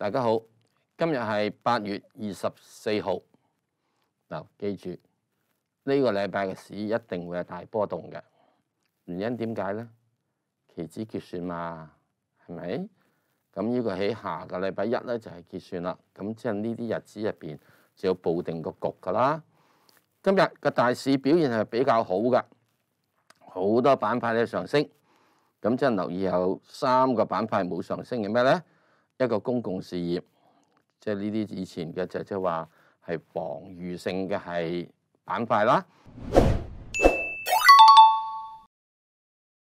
大家好，今日系八月二十四号。嗱，记住呢个礼拜嘅市一定会系大波动嘅，原因点解咧？期指结算嘛，系咪？咁呢个喺下个礼拜一咧就系结算啦。咁即系呢啲日子入边就要布定个局噶啦。今日嘅大市表现系比较好噶，好多板块咧上升。咁即系留意有三个板块冇上升嘅咩咧？一個公共事業，即係呢啲以前嘅就即係話係防禦性嘅係板塊啦。